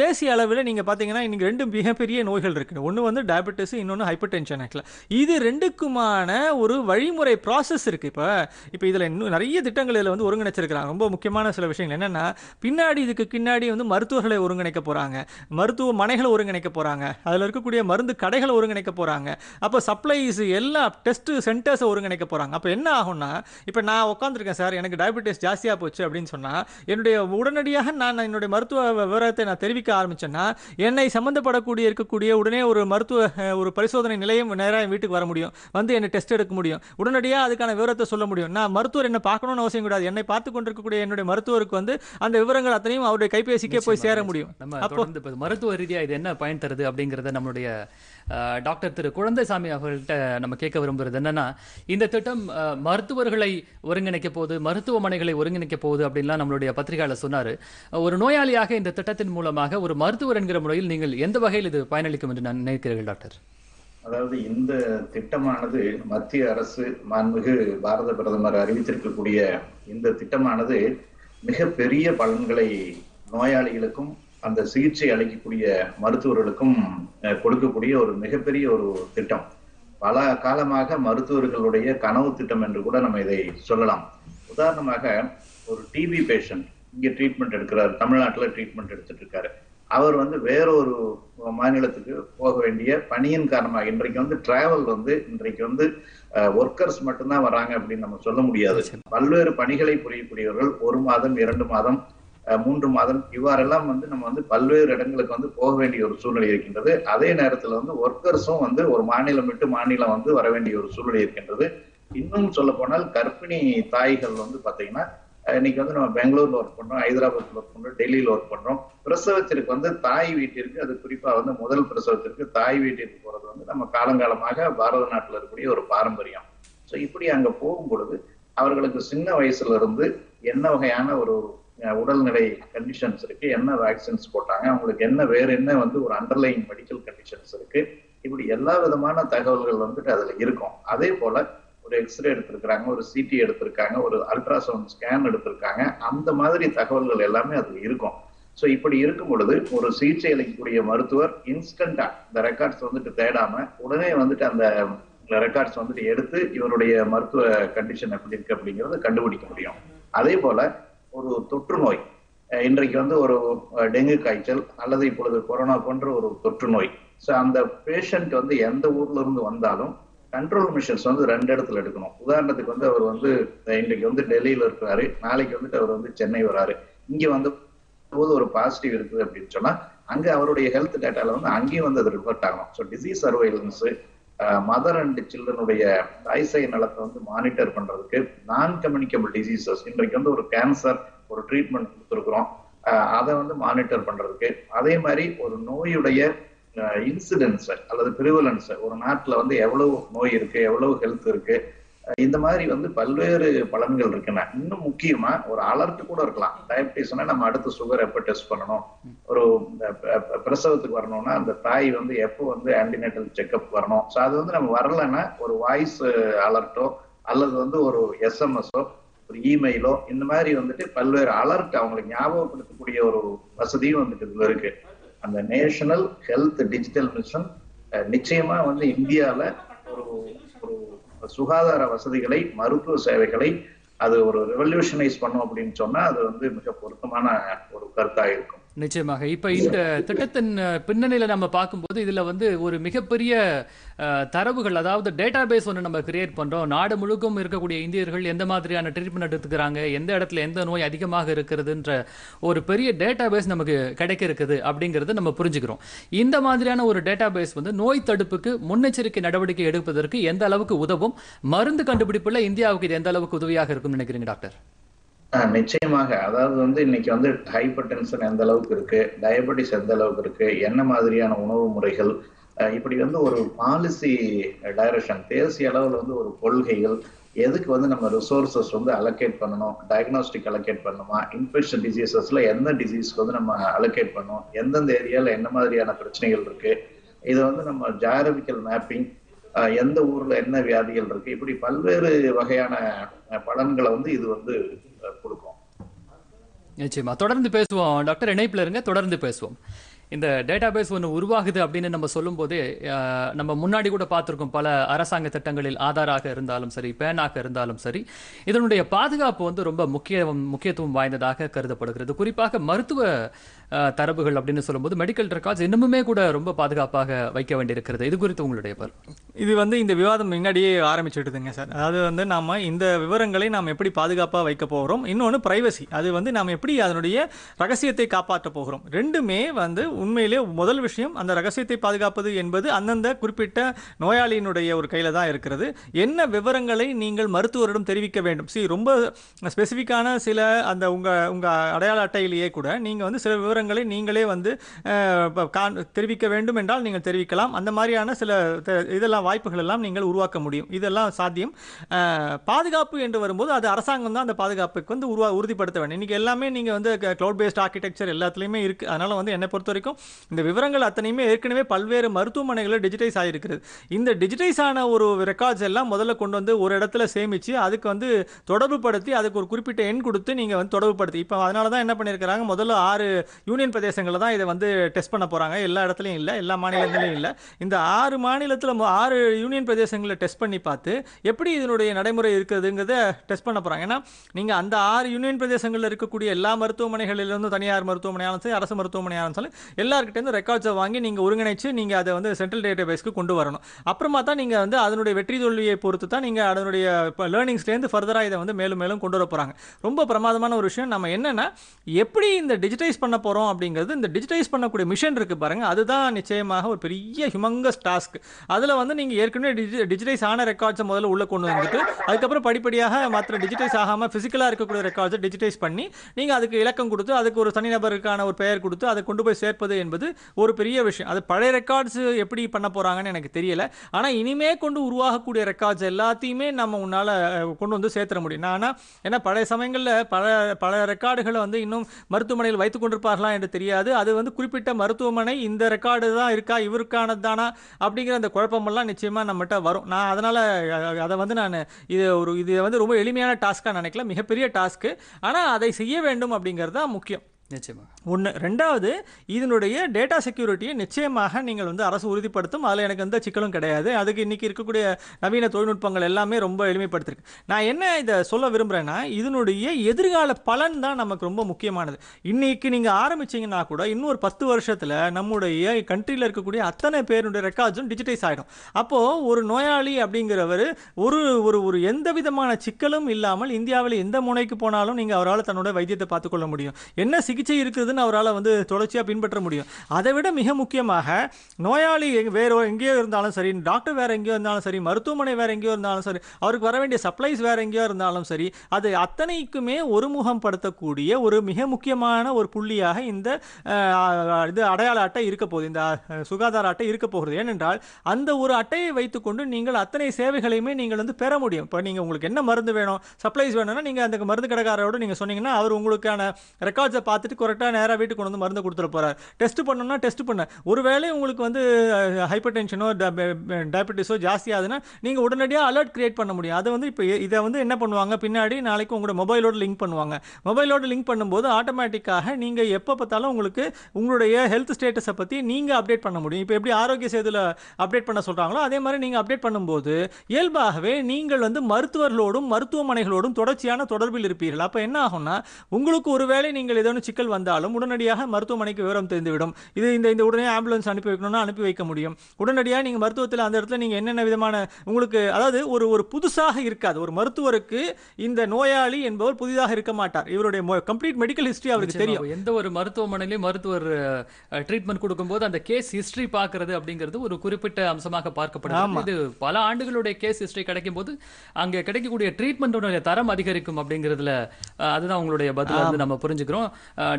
தேசிய அளவில் நீங்கள் பார்த்தீங்கன்னா இன்றைக்கி ரெண்டு மிகப்பெரிய நோய்கள் இருக்குது ஒன்று வந்து டயபெட்டிஸ் இன்னொன்று ஹைப்பர் டென்ஷன் ஆக்டில் இது ரெண்டுக்குமான ஒரு வழிமுறை ப்ராசஸ் இருக்குது இப்போ இப்போ இதில் இன்னும் நிறைய திட்டங்கள் இதில் வந்து ஒருங்கிணைச்சிருக்கிறாங்க ரொம்ப முக்கியமான சில விஷயங்கள் என்னென்னா பின்னாடி இதுக்கு பின்னாடி வந்து மருத்துவர்களை ஒருங்கிணைக்க போகிறாங்க போகிறாங்க மருத்துவமனைகளை ஒருங்கிணைக்க போகிறாங்க அதில் இருக்கக்கூடிய மருந்து கடைகளை ஒருங்கிணைக்க போகிறாங்க அப்போ சப்ளைஸ் எல்லா டெஸ்ட் சென்டர்ஸை ஒருங்கிணைக்க போகிறாங்க அப்போ என்ன ஆகும்னா இப்போ நான் உட்காந்துருக்கேன் சார் எனக்கு டயபெட்டிஸ் ஜாஸ்தியாக போச்சு அப்படின்னு சொன்னால் என்னுடைய உடனடியாக நான் என்னுடைய மருத்துவ விவரத்தை நான் தெரிவிக்க ஆரம்பித்தேன்னா என்னை சம்மந்தப்படக்கூடிய இருக்கக்கூடிய உடனே ஒரு மருத்துவ ஒரு பரிசோதனை நிலையம் நேராக வீட்டுக்கு வர முடியும் வந்து என்னை டெஸ்ட் எடுக்க முடியும் உடனடியாக அதுக்கான விவரத்தை சொல்ல முடியும் நான் மருத்துவர் என்ன பார்க்கணும்னு அவசியம் கூடாது என்னை பார்த்து கொண்டிருக்கக்கூடிய என்னுடைய மருத்துவருக்கு வந்து அந்த விவரங்கள் அத்தனையும் அவருடைய கைபேசிக்கே போய் சேர முடியும் தொடர்ந்து இப்போ மருத்துவ ரீதியா இது என்ன பயன் தருது அப்படிங்கறத நம்மளுடைய டாக்டர் திரு குழந்தைசாமி அவர்கள்ட்ட நம்ம கேட்க விரும்புறது என்னன்னா இந்த திட்டம் மருத்துவர்களை ஒருங்கிணைக்க போகுது மருத்துவமனைகளை ஒருங்கிணைக்க போகுது அப்படின்லாம் நம்மளுடைய பத்திரிகையாளர் சொன்னார் ஒரு நோயாளியாக இந்த திட்டத்தின் மூலமாக ஒரு மருத்துவர் என்கிற முறையில் நீங்கள் எந்த வகையில் இது பயனளிக்கும் என்று நான் நினைக்கிறீர்கள் டாக்டர் அதாவது இந்த திட்டமானது மத்திய அரசு மாண்புமிகு பாரத பிரதமர் அறிவித்திருக்கக்கூடிய இந்த திட்டமானது மிக பெரிய பலன்களை நோயாளிகளுக்கும் அந்த சிகிச்சை அளிக்கக்கூடிய மருத்துவர்களுக்கும் கொடுக்கக்கூடிய ஒரு மிகப்பெரிய ஒரு திட்டம் பல காலமாக மருத்துவர்களுடைய கனவு திட்டம் என்று கூட நம்ம இதை சொல்லலாம் உதாரணமாக ஒரு டிபி பேஷண்ட் இங்கே ட்ரீட்மெண்ட் எடுக்கிறார் தமிழ்நாட்டில் ட்ரீட்மெண்ட் எடுத்துட்டு இருக்காரு அவர் வந்து வேறொரு மாநிலத்துக்கு போக வேண்டிய பணியின் காரணமாக இன்றைக்கு வந்து டிராவல் வந்து இன்றைக்கு வந்து ஒர்க்கர்ஸ் மட்டும்தான் வராங்க அப்படின்னு நம்ம சொல்ல முடியாது பல்வேறு பணிகளை புரியக்கூடியவர்கள் ஒரு மாதம் இரண்டு மாதம் மூன்று மாதம் இவ்வாறெல்லாம் வந்து நம்ம வந்து பல்வேறு இடங்களுக்கு வந்து போக வேண்டிய ஒரு சூழ்நிலை இருக்கின்றது அதே நேரத்தில் வந்து ஒர்க்கர்ஸும் வந்து ஒரு மாநிலம் விட்டு மாநிலம் வந்து வர வேண்டிய ஒரு சூழ்நிலை இருக்கின்றது இன்னும் சொல்ல போனால் கர்ப்பிணி தாய்கள் வந்து பார்த்தீங்கன்னா இன்னைக்கு வந்து நம்ம பெங்களூர்ல ஒர்க் பண்றோம் ஹைதராபாத்ல ஒர்க் பண்றோம் டெல்லியில ஒர்க் பண்றோம் பிரசவத்திற்கு வந்து தாய் வீட்டிற்கு அது குறிப்பா வந்து முதல் பிரசவத்திற்கு தாய் வீட்டிற்கு போறது வந்து நம்ம காலங்காலமாக பாரத நாட்டில் இருக்கக்கூடிய ஒரு பாரம்பரியம் ஸோ இப்படி அங்க போகும் பொழுது அவர்களுக்கு சின்ன வயசுல இருந்து என்ன வகையான ஒரு உடல்நிலை கண்டிஷன்ஸ் இருக்கு என்ன வேக்சின்ஸ் போட்டாங்க அவங்களுக்கு என்ன வேற என்ன வந்து ஒரு அண்டர்லைன் மெடிக்கல் கண்டிஷன்ஸ் இருக்கு இப்படி எல்லா விதமான தகவல்கள் வந்துட்டு அதுல இருக்கும் அதே போல ஒரு எக்ஸ்ரே எடுத்திருக்கிறாங்க ஒரு சிடி எடுத்திருக்காங்க ஒரு அல்ட்ராசவுண்ட் ஸ்கேன் எடுத்திருக்காங்க அந்த மாதிரி தகவல்கள் எல்லாமே அதுல இருக்கும் ஸோ இப்படி இருக்கும் பொழுது ஒரு சிகிச்சை அளிக்கக்கூடிய மருத்துவர் இன்ஸ்டண்டா இந்த ரெக்கார்ட்ஸ் வந்துட்டு தேடாம உடனே வந்துட்டு அந்த ரெக்கார்ட்ஸ் வந்துட்டு எடுத்து இவருடைய மருத்துவ கண்டிஷன் எப்படி இருக்கு அப்படிங்கறத கண்டுபிடிக்க முடியும் அதே போல ஒரு தொற்று நோய் இன்றைக்கு வந்து ஒரு டெங்கு காய்ச்சல் அல்லது இப்பொழுது கொரோனா போன்ற ஒரு தொற்று நோய் ஸோ அந்த பேஷண்ட் வந்து எந்த ஊர்ல இருந்து வந்தாலும் கண்ட்ரோல் மிஷின்ஸ் வந்து ரெண்டு இடத்துல எடுக்கணும் உதாரணத்துக்கு வந்து அவர் வந்து இன்றைக்கு வந்து டெல்லியில இருக்கிறாரு நாளைக்கு வந்துட்டு அவர் வந்து சென்னை வராரு இங்க வந்து போது ஒரு பாசிட்டிவ் இருக்குது அப்படின்னு சொன்னா அங்க அவருடைய ஹெல்த் டேட்டால வந்து அங்கேயும் வந்து அது ரிப்போர்ட் ஆகும் so disease surveillance mother and சில்ட்ரனுடைய ஐசை நலத்தை வந்து மானிட்டர் பண்றதுக்கு நான் கம்யூனிகபிள் டிசீசஸ் இன்றைக்கு வந்து ஒரு கேன்சர் ஒரு ட்ரீட்மெண்ட் கொடுத்துருக்குறோம் அதை வந்து மானிட்டர் பண்றதுக்கு அதே மாதிரி ஒரு நோயுடைய இன்சிடென்ஸ் அல்லது பிரிவலன்ஸ் ஒரு நாட்டில் வந்து எவ்வளவு நோய் இருக்கு எவ்வளவு ஹெல்த் இருக்கு இந்த மாதிரி வந்து பல்வேறு பலன்கள் இருக்குன்னா இன்னும் முக்கியமா ஒரு அலர்ட் கூட இருக்கலாம் டயபிட்டிஸ்னா நம்ம அடுத்த சுகர் எப்போ டெஸ்ட் பண்ணணும் ஒரு பிரசவத்துக்கு வரணும்னா அந்த தாய் வந்து எப்போ வந்து ஆன்டிநேட்டல் செக்அப் வரணும் ஸோ அது வந்து நம்ம வரலைன்னா ஒரு வாய்ஸ் அலர்ட்டோ அல்லது வந்து ஒரு எஸ்எம்எஸோ ஒரு இமெயிலோ இந்த மாதிரி வந்துட்டு பல்வேறு அலர்ட் அவங்களுக்கு ஞாபகப்படுத்தக்கூடிய ஒரு வசதியும் வந்துட்டு இதுல இருக்கு அந்த நேஷனல் ஹெல்த் டிஜிட்டல் மிஷன் நிச்சயமா வந்து இந்தியாவில் ஒரு ஒரு சுகாதார வசதிகளை மருத்துவ சேவைகளை அது ஒரு ரெவல்யூஷனைஸ் பண்ணும் அப்படின்னு சொன்னால் அது வந்து மிக பொருத்தமான ஒரு கருத்தாக இருக்கும் நிச்சயமாக இப்போ இந்த திட்டத்தின் பின்னணியில் நம்ம பார்க்கும்போது இதில் வந்து ஒரு மிகப்பெரிய தரவுகள் அதாவது டேட்டா பேஸ் ஒன்று நம்ம கிரியேட் பண்ணுறோம் நாடு முழுக்கும் இருக்கக்கூடிய இந்தியர்கள் எந்த மாதிரியான ட்ரீட்மெண்ட் எடுத்துக்கிறாங்க எந்த இடத்துல எந்த நோய் அதிகமாக இருக்கிறதுன்ற ஒரு பெரிய டேட்டா பேஸ் நமக்கு கிடைக்க இருக்குது அப்படிங்கிறத நம்ம புரிஞ்சுக்கிறோம் இந்த மாதிரியான ஒரு டேட்டா பேஸ் வந்து நோய் தடுப்புக்கு முன்னெச்சரிக்கை நடவடிக்கை எடுப்பதற்கு எந்த அளவுக்கு உதவும் மருந்து கண்டுபிடிப்பில் இந்தியாவுக்கு இது எந்த அளவுக்கு உதவியாக இருக்கும்னு நினைக்கிறீங்க டாக்டர் நிச்சயமாக அதாவது வந்து இன்னைக்கு வந்து ஹைப்பர் டென்ஷன் எந்த அளவுக்கு இருக்கு டயபெட்டிஸ் எந்த அளவுக்கு இருக்கு என்ன மாதிரியான உணவு முறைகள் இப்படி வந்து ஒரு பாலிசி டைரக்ஷன் தேசிய அளவில் வந்து ஒரு கொள்கைகள் எதுக்கு வந்து நம்ம ரிசோர்சஸ் வந்து அலோகேட் பண்ணணும் டயக்னாஸ்டிக் அலோகேட் பண்ணணுமா இன்ஃபெக்ஷன் டிசீசஸ்ல எந்த டிசீஸ்க்கு வந்து நம்ம அலோகேட் பண்ணணும் எந்தெந்த ஏரியாவில் என்ன மாதிரியான பிரச்சனைகள் இருக்கு இதை வந்து நம்ம ஜாரபிக்கல் மேப்பிங் எந்த ஊர்ல என்ன வியாதிகள் இருக்கு இப்படி பல்வேறு வகையான பலன்களை வந்து இது வந்து கொடுக்கும் நிச்சயமா தொடர்ந்து பேசுவோம் டாக்டர் இணைப்புல இருங்க தொடர்ந்து பேசுவோம் இந்த டேட்டாபேஸ் ஒன்று உருவாகுது அப்படின்னு நம்ம சொல்லும்போது நம்ம முன்னாடி கூட பார்த்துருக்கோம் பல அரசாங்க திட்டங்களில் ஆதாராக இருந்தாலும் சரி பேனாக இருந்தாலும் சரி இதனுடைய பாதுகாப்பு வந்து ரொம்ப முக்கிய முக்கியத்துவம் வாய்ந்ததாக கருதப்படுகிறது குறிப்பாக மருத்துவ தரவுகள் அப்படின்னு சொல்லும்போது மெடிக்கல் ரெக்கார்ட்ஸ் இன்னுமே கூட ரொம்ப பாதுகாப்பாக வைக்க வேண்டியிருக்கிறது இது குறித்து உங்களுடைய பார்வை இது வந்து இந்த விவாதம் முன்னாடியே ஆரம்பிச்சுட்டுதுங்க சார் அதாவது வந்து நாம் இந்த விவரங்களை நாம் எப்படி பாதுகாப்பாக வைக்க போகிறோம் இன்னொன்று ப்ரைவசி அது வந்து நாம் எப்படி அதனுடைய ரகசியத்தை காப்பாற்ற போகிறோம் ரெண்டுமே வந்து உண்மையிலே முதல் விஷயம் அந்த ரகசியத்தை பாதுகாப்பது என்பது அந்தந்த குறிப்பிட்ட நோயாளியினுடைய ஒரு கையில் தான் இருக்கிறது என்ன விவரங்களை நீங்கள் மருத்துவரிடம் தெரிவிக்க வேண்டும் சி ரொம்ப ஸ்பெசிஃபிக்கான சில அந்த உங்கள் உங்கள் அடையாள அட்டையிலேயே கூட நீங்கள் வந்து சில விவரம் விவரங்களை நீங்களே வந்து தெரிவிக்க வேண்டும் என்றால் நீங்கள் தெரிவிக்கலாம் அந்த மாதிரியான சில இதெல்லாம் வாய்ப்புகள் எல்லாம் நீங்கள் உருவாக்க முடியும் இதெல்லாம் சாத்தியம் பாதுகாப்பு என்று வரும்போது அது அரசாங்கம் தான் அந்த பாதுகாப்புக்கு வந்து உருவா உறுதிப்படுத்த வேண்டும் இன்றைக்கி எல்லாமே நீங்கள் வந்து க்ளவுட் பேஸ்ட் ஆர்கிடெக்சர் எல்லாத்துலேயுமே இருக்குது அதனால் வந்து என்னை பொறுத்த வரைக்கும் இந்த விவரங்கள் அத்தனையுமே ஏற்கனவே பல்வேறு மருத்துவமனைகளில் டிஜிட்டைஸ் ஆகிருக்கிறது இந்த டிஜிட்டைஸ் ஆன ஒரு ரெக்கார்ட்ஸ் எல்லாம் முதல்ல கொண்டு வந்து ஒரு இடத்துல சேமித்து அதுக்கு வந்து தொடர்பு படுத்தி அதுக்கு ஒரு குறிப்பிட்ட எண் கொடுத்து நீங்கள் வந்து படுத்தி இப்போ அதனால தான் என்ன பண்ணியிருக்கிறாங்க முதல்ல ஆறு யூனியன் பிரதேசங்களில் தான் இதை வந்து டெஸ்ட் பண்ண போகிறாங்க எல்லா இடத்துலையும் இல்லை எல்லா மாநிலங்களையும் இல்லை இந்த ஆறு மாநிலத்தில் ஆறு யூனியன் பிரதேசங்களில் டெஸ்ட் பண்ணி பார்த்து எப்படி இதனுடைய நடைமுறை இருக்குதுங்கிறத டெஸ்ட் பண்ண போகிறாங்க ஏன்னா நீங்கள் அந்த ஆறு யூனியன் பிரதேசங்களில் இருக்கக்கூடிய எல்லா மருத்துவமனைகளிலிருந்து தனியார் மருத்துவமனையாலும் சரி அரசு மருத்துவமனையாலும் சரி எல்லாருக்கிட்டேருந்து ரெக்கார்ட்ஸை வாங்கி நீங்கள் ஒருங்கிணைச்சு நீங்கள் அதை வந்து சென்ட்ரல் டேட்டா பேஸ்க்கு கொண்டு வரணும் அப்புறமா தான் நீங்கள் வந்து அதனுடைய வெற்றி தோல்வியை பொறுத்து தான் நீங்கள் அதனுடைய லேர்னிங்ஸ்லேருந்து ஃபர்தராக இதை வந்து மேலும் மேலும் கொண்டு வர போகிறாங்க ரொம்ப பிரமாதமான ஒரு விஷயம் நம்ம என்னென்னா எப்படி இந்த டிஜிட்டைஸ் பண்ண போகிறோம் போகிறோம் அப்படிங்கிறது இந்த டிஜிட்டைஸ் பண்ணக்கூடிய மிஷின் இருக்குது பாருங்கள் அதுதான் நிச்சயமாக ஒரு பெரிய ஹியூமங்கஸ் டாஸ்க் அதில் வந்து நீங்கள் ஏற்கனவே டிஜி ஆன ரெக்கார்ட்ஸை முதல்ல உள்ளே கொண்டு வந்துட்டு அதுக்கப்புறம் படிப்படியாக மாத்திர டிஜிட்டலைஸ் ஆகாமல் ஃபிசிக்கலாக இருக்கக்கூடிய ரெக்கார்ட்ஸை டிஜிட்டைஸ் பண்ணி நீங்கள் அதுக்கு இலக்கம் கொடுத்து அதுக்கு ஒரு தனிநபருக்கான ஒரு பெயர் கொடுத்து அதை கொண்டு போய் சேர்ப்பது என்பது ஒரு பெரிய விஷயம் அது பழைய ரெக்கார்ட்ஸ் எப்படி பண்ண போகிறாங்கன்னு எனக்கு தெரியல ஆனால் இனிமே கொண்டு உருவாகக்கூடிய ரெக்கார்ட்ஸ் எல்லாத்தையுமே நம்ம உன்னால் கொண்டு வந்து சேர்த்துற முடியும் ஆனால் ஏன்னா பழைய சமயங்களில் பல பல ரெக்கார்டுகளை வந்து இன்னும் மருத்துவமனையில் வைத்துக் கொண்டிருப்பார்கள் காரணம்லாம் என்று தெரியாது அது வந்து குறிப்பிட்ட மருத்துவமனை இந்த ரெக்கார்டு தான் இருக்கா இவருக்கானது தானா அப்படிங்கிற அந்த குழப்பமெல்லாம் நிச்சயமாக நம்மகிட்ட வரும் நான் அதனால் அதை வந்து நான் இது ஒரு இது வந்து ரொம்ப எளிமையான டாஸ்க்காக நினைக்கல மிகப்பெரிய டாஸ்க்கு ஆனால் அதை செய்ய வேண்டும் அப்படிங்கிறது தான் முக்கியம் நிச்சயமாக ஒன்று ரெண்டாவது இதனுடைய டேட்டா செக்யூரிட்டியை நிச்சயமாக நீங்கள் வந்து அரசு உறுதிப்படுத்தும் அதில் எனக்கு எந்த சிக்கலும் கிடையாது அதுக்கு இன்றைக்கி இருக்கக்கூடிய நவீன தொழில்நுட்பங்கள் எல்லாமே ரொம்ப எளிமைப்படுத்திருக்கு நான் என்ன இதை சொல்ல விரும்புகிறேன்னா இதனுடைய எதிர்கால பலன் தான் நமக்கு ரொம்ப முக்கியமானது இன்னைக்கு நீங்கள் ஆரம்பிச்சிங்கன்னா கூட இன்னொரு பத்து வருஷத்தில் நம்முடைய கண்ட்ரியில் இருக்கக்கூடிய அத்தனை பேருடைய ரெக்கார்ட்ஸும் டிஜிட்டைஸ் ஆகிடும் அப்போது ஒரு நோயாளி அப்படிங்கிறவர் ஒரு ஒரு ஒரு எந்த விதமான சிக்கலும் இல்லாமல் இந்தியாவில் எந்த முனைக்கு போனாலும் நீங்கள் அவரால் தன்னுடைய வைத்தியத்தை பார்த்துக்கொள்ள முடியும் என்ன சிகிச்சை இருக்குதுன்னு அவரால் வந்து தொடர்ச்சியாக பின்பற்ற முடியும் அதை விட மிக முக்கியமாக நோயாளி வேறு எங்கேயோ இருந்தாலும் சரி டாக்டர் வேறு எங்கேயோ இருந்தாலும் சரி மருத்துவமனை வேறு எங்கேயோ இருந்தாலும் சரி அவருக்கு வர வேண்டிய சப்ளைஸ் வேறு எங்கேயோ இருந்தாலும் சரி அது அத்தனைக்குமே ஒருமுகம் படுத்தக்கூடிய ஒரு மிக முக்கியமான ஒரு புள்ளியாக இந்த இது அடையாள அட்டை இருக்க போகுது இந்த சுகாதார அட்டை இருக்க போகிறது ஏனென்றால் அந்த ஒரு அட்டையை வைத்துக்கொண்டு நீங்கள் அத்தனை சேவைகளையுமே நீங்கள் வந்து பெற முடியும் இப்போ நீங்கள் உங்களுக்கு என்ன மருந்து வேணும் சப்ளைஸ் வேணும்னா நீங்கள் அந்த மருந்து கடைக்காரரோடு நீங்கள் சொன்னீங்கன்னா அவர் உங்களுக்கான ரெக்கார்ட்ஸை பார்த்து பார்த்துட்டு கரெக்டாக நேராக வீட்டுக்கு கொண்டு வந்து மருந்து கொடுத்துட போகிறார் டெஸ்ட் பண்ணோம்னா டெஸ்ட் பண்ண ஒருவேளை உங்களுக்கு வந்து ஹைப்பர் டென்ஷனோ டயபெட்டிஸோ ஜாஸ்தி ஆகுதுன்னா நீங்கள் உடனடியாக அலர்ட் கிரியேட் பண்ண முடியும் அதை வந்து இப்போ இதை வந்து என்ன பண்ணுவாங்க பின்னாடி நாளைக்கு உங்களோட மொபைலோடு லிங்க் பண்ணுவாங்க மொபைலோடு லிங்க் பண்ணும்போது ஆட்டோமேட்டிக்காக நீங்கள் எப்போ பார்த்தாலும் உங்களுக்கு உங்களுடைய ஹெல்த் ஸ்டேட்டஸை பற்றி நீங்கள் அப்டேட் பண்ண முடியும் இப்போ எப்படி ஆரோக்கிய சேதுல அப்டேட் பண்ண சொல்கிறாங்களோ அதே மாதிரி நீங்கள் அப்டேட் பண்ணும்போது இயல்பாகவே நீங்கள் வந்து மருத்துவர்களோடும் மருத்துவமனைகளோடும் தொடர்ச்சியான தொடர்பில் இருப்பீர்கள் அப்போ என்ன ஆகும்னா உங்களுக்கு ஒருவேளை நீங்கள் ஏதோ சிக்கல் வந்தாலும் உடனடியாக மருத்துவமனைக்கு விவரம் தெரிந்துவிடும் இது இந்த இந்த உடனே ஆம்புலன்ஸ் அனுப்பி வைக்கணும்னா அனுப்பி வைக்க முடியும் உடனடியாக நீங்கள் மருத்துவத்தில் அந்த இடத்துல நீங்கள் என்னென்ன விதமான உங்களுக்கு அதாவது ஒரு ஒரு புதுசாக இருக்காது ஒரு மருத்துவருக்கு இந்த நோயாளி என்பவர் புதிதாக இருக்க மாட்டார் இவருடைய கம்ப்ளீட் மெடிக்கல் ஹிஸ்ட்ரி அவருக்கு தெரியும் எந்த ஒரு மருத்துவமனையிலும் மருத்துவர் ட்ரீட்மெண்ட் கொடுக்கும்போது அந்த கேஸ் ஹிஸ்ட்ரி பார்க்கறது அப்படிங்கிறது ஒரு குறிப்பிட்ட அம்சமாக பார்க்கப்படும் இது பல ஆண்டுகளுடைய கேஸ் ஹிஸ்டரி கிடைக்கும் போது அங்கே கிடைக்கக்கூடிய ட்ரீட்மெண்ட் தரம் அதிகரிக்கும் அப்படிங்கிறதுல அதுதான் உங்களுடைய பதில் வந்து நம்ம புரிஞ்சுக்கிறோம்